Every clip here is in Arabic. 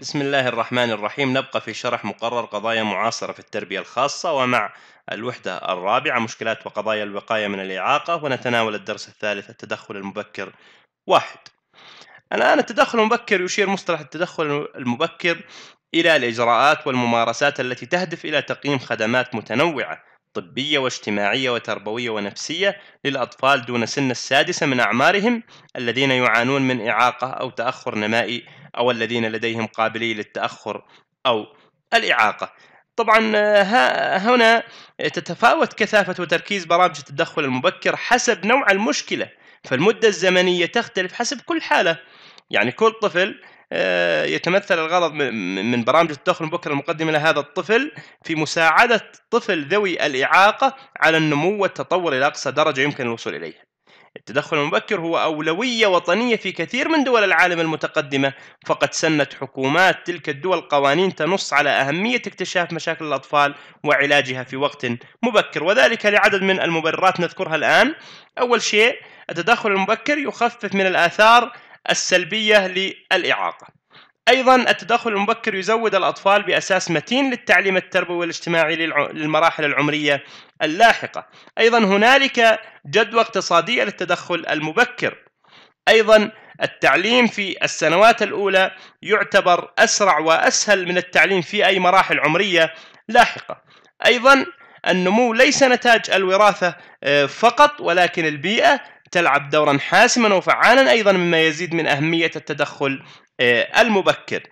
بسم الله الرحمن الرحيم نبقى في شرح مقرر قضايا معاصرة في التربية الخاصة ومع الوحدة الرابعة مشكلات وقضايا الوقاية من الإعاقة ونتناول الدرس الثالث التدخل المبكر واحد الآن التدخل المبكر يشير مصطلح التدخل المبكر إلى الإجراءات والممارسات التي تهدف إلى تقييم خدمات متنوعة طبية واجتماعية وتربوية ونفسية للأطفال دون سن السادسة من أعمارهم الذين يعانون من إعاقة أو تأخر نمائي أو الذين لديهم قابلية للتأخر أو الإعاقة طبعا آه، هنا تتفاوت كثافة وتركيز برامج التدخل المبكر حسب نوع المشكلة فالمدة الزمنية تختلف حسب كل حالة يعني كل طفل آه، يتمثل الغرض من برامج التدخل المبكر المقدمه لهذا الطفل في مساعده طفل ذوي الاعاقه على النمو والتطور الى اقصى درجه يمكن الوصول اليها. التدخل المبكر هو أولوية وطنية في كثير من دول العالم المتقدمة فقد سنت حكومات تلك الدول قوانين تنص على أهمية اكتشاف مشاكل الأطفال وعلاجها في وقت مبكر وذلك لعدد من المبررات نذكرها الآن أول شيء التدخل المبكر يخفف من الآثار السلبية للإعاقة أيضا التدخل المبكر يزود الأطفال بأساس متين للتعليم التربوي والاجتماعي للمراحل العمرية اللاحقة أيضا هنالك جدوى اقتصادية للتدخل المبكر أيضا التعليم في السنوات الأولى يعتبر أسرع وأسهل من التعليم في أي مراحل عمرية لاحقة أيضا النمو ليس نتاج الوراثة آه، فقط ولكن البيئة تلعب دورا حاسما وفعالا ايضا مما يزيد من اهميه التدخل آه، المبكر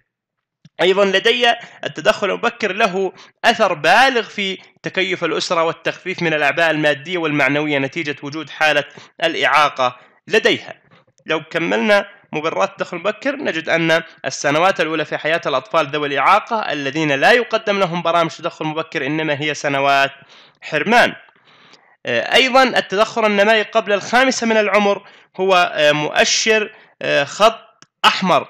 ايضا لدي التدخل المبكر له اثر بالغ في تكيف الاسره والتخفيف من الاعباء الماديه والمعنويه نتيجه وجود حاله الاعاقه لديها. لو كملنا مبررات التدخل المبكر نجد ان السنوات الاولى في حياه الاطفال ذوي الاعاقه الذين لا يقدم لهم برامج تدخل مبكر انما هي سنوات حرمان. آه، أيضا التدخر النمائي قبل الخامسة من العمر هو آه، مؤشر آه، خط أحمر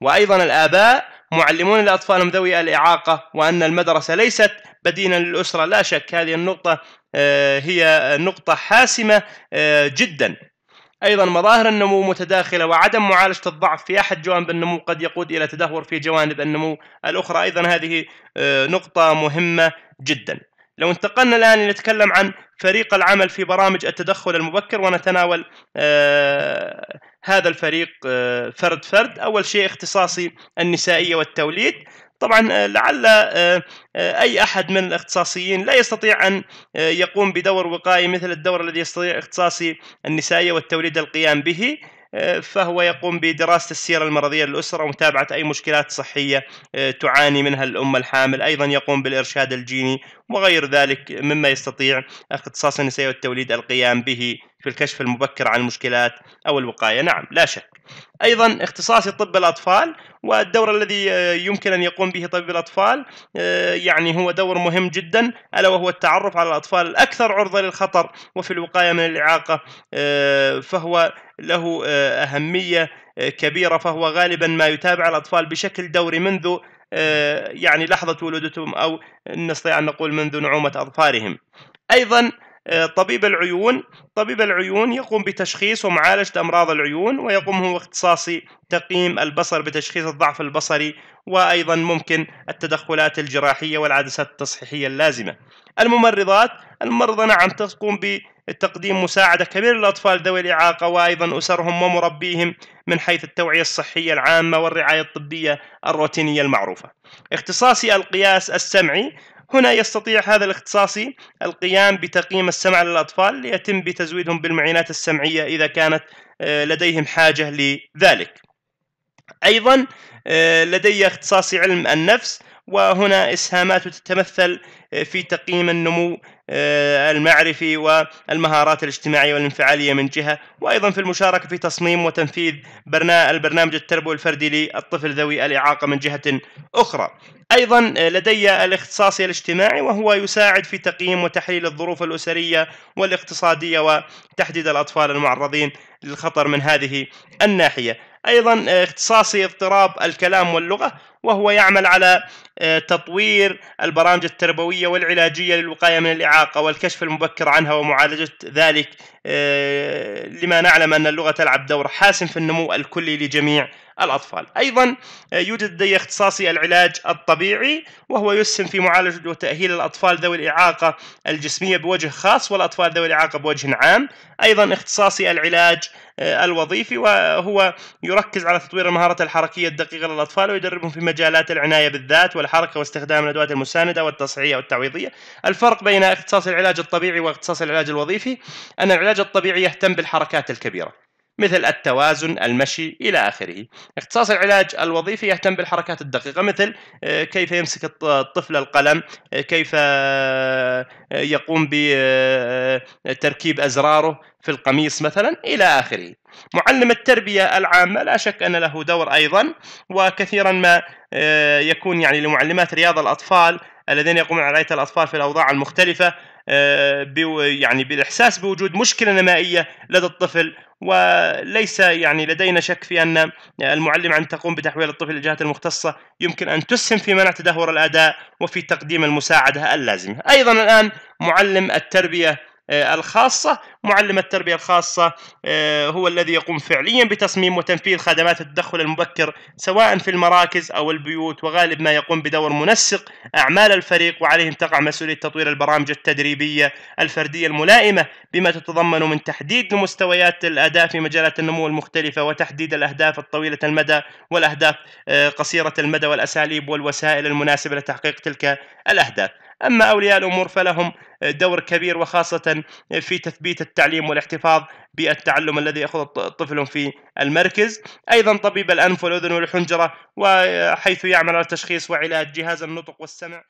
وأيضا الآباء معلمون لأطفالهم ذوي الإعاقة وأن المدرسة ليست بدينا للأسرة لا شك هذه النقطة هي نقطة حاسمة جدا أيضا مظاهر النمو متداخلة وعدم معالجة الضعف في أحد جوانب النمو قد يقود إلى تدهور في جوانب النمو الأخرى أيضا هذه نقطة مهمة جدا لو انتقلنا الآن لنتكلم عن فريق العمل في برامج التدخل المبكر ونتناول آه هذا الفريق آه فرد فرد أول شيء اختصاصي النسائية والتوليد طبعا آه، لعل آه، آه، اي احد من الاختصاصيين لا يستطيع ان يقوم بدور وقائي مثل الدور الذي يستطيع اختصاصي النسائيه والتوليد القيام به فهو يقوم بدراسه السيره المرضيه للاسره ومتابعه اي مشكلات صحيه تعاني منها الام الحامل، ايضا يقوم بالارشاد الجيني وغير ذلك مما يستطيع اختصاص النساء والتوليد القيام به في الكشف المبكر عن المشكلات او الوقايه، نعم لا شك. ايضا اختصاصي طب الاطفال والدور الذي يمكن ان يقوم به طبيب الاطفال يعني هو دور مهم جدا الا وهو التعرف على الاطفال الاكثر عرضه للخطر وفي الوقايه من الاعاقه فهو له اهميه كبيره فهو غالبا ما يتابع الاطفال بشكل دوري منذ آه، يعني لحظة ولادتهم أو نستطيع أن نقول منذ نعومة أظفارهم أيضا آه، طبيب العيون طبيب العيون يقوم بتشخيص ومعالجة أمراض العيون ويقوم هو اختصاصي تقييم البصر بتشخيص الضعف البصري وأيضا ممكن التدخلات الجراحية والعدسات التصحيحية اللازمة الممرضات الممرضة نعم تقوم بتقديم مساعدة كبيرة للأطفال ذوي الإعاقة وأيضا أسرهم ومربيهم من حيث التوعية الصحية العامة والرعاية الطبية الروتينية المعروفة اختصاصي القياس السمعي هنا يستطيع هذا الاختصاصي القيام بتقييم السمع للأطفال ليتم بتزويدهم بالمعينات السمعية إذا كانت آه، لديهم حاجة لذلك أيضا آه، لدي اختصاصي علم النفس وهنا إسهامات تتمثل آه، في تقييم النمو آه، المعرفي والمهارات الاجتماعية والانفعالية من جهة وأيضا في المشاركة في تصميم وتنفيذ البرنامج التربوي الفردي للطفل ذوي الإعاقة من جهة أخرى أيضا لدي الاختصاصي الاجتماعي وهو يساعد في تقييم وتحليل الظروف الأسرية والاقتصادية وتحديد الأطفال المعرضين للخطر من هذه الناحية أيضا آه، اختصاصي اضطراب الكلام واللغة وهو يعمل على آه، تطوير البرامج التربويه والعلاجيه للوقايه من الاعاقه والكشف المبكر عنها ومعالجه ذلك آه، لما نعلم ان اللغه تلعب دور حاسم في النمو الكلي لجميع الأطفال أيضا آه، يوجد لدي اختصاصي العلاج الطبيعي وهو يسهم في معالجة وتأهيل الأطفال ذوي الإعاقة الجسمية بوجه خاص والأطفال ذوي الإعاقة بوجه عام أيضا اختصاصي العلاج الوظيفي وهو يركز على تطوير المهارات الحركية الدقيقة للأطفال ويدربهم في مجالات العناية بالذات والحركة واستخدام الأدوات المساندة والتصحية والتعويضية الفرق بين اختصاص العلاج الطبيعي واختصاص العلاج الوظيفي أن العلاج الطبيعي يهتم بالحركات الكبيرة مثل التوازن، المشي إلى آخره. اختصاص العلاج الوظيفي يهتم بالحركات الدقيقة مثل آه، كيف يمسك الطفل القلم، آه، كيف آه، يقوم بتركيب أزراره في القميص مثلا إلى آخره. معلم التربية العامة لا شك أن له دور أيضا وكثيرا ما يكون يعني لمعلمات رياضة الأطفال الذين يقومون على رعايه الاطفال في الاوضاع المختلفه آه، يعني بالاحساس بوجود مشكله نمائيه لدى الطفل وليس يعني لدينا شك في ان المعلمه ان تقوم بتحويل الطفل للجهات المختصه يمكن ان تسهم في منع تدهور الاداء وفي تقديم المساعده اللازمه. ايضا الان معلم التربيه آه، الخاصة معلم التربية الخاصة آه، هو الذي يقوم فعليا بتصميم وتنفيذ خدمات التدخل المبكر سواء في المراكز أو البيوت وغالب ما يقوم بدور منسق أعمال الفريق وعليهم تقع مسؤولية تطوير البرامج التدريبية الفردية الملائمة بما تتضمن من تحديد مستويات الأداء في مجالات النمو المختلفة وتحديد الأهداف الطويلة المدى والأهداف آه، قصيرة المدى والأساليب والوسائل المناسبة لتحقيق تلك الأهداف أما أولياء الأمور فلهم دور كبير وخاصة في تثبيت التعليم والاحتفاظ بالتعلم الذي يأخذ الطفل في المركز أيضا طبيب الأنف والأذن والحنجرة وحيث يعمل على تشخيص وعلاج جهاز النطق والسمع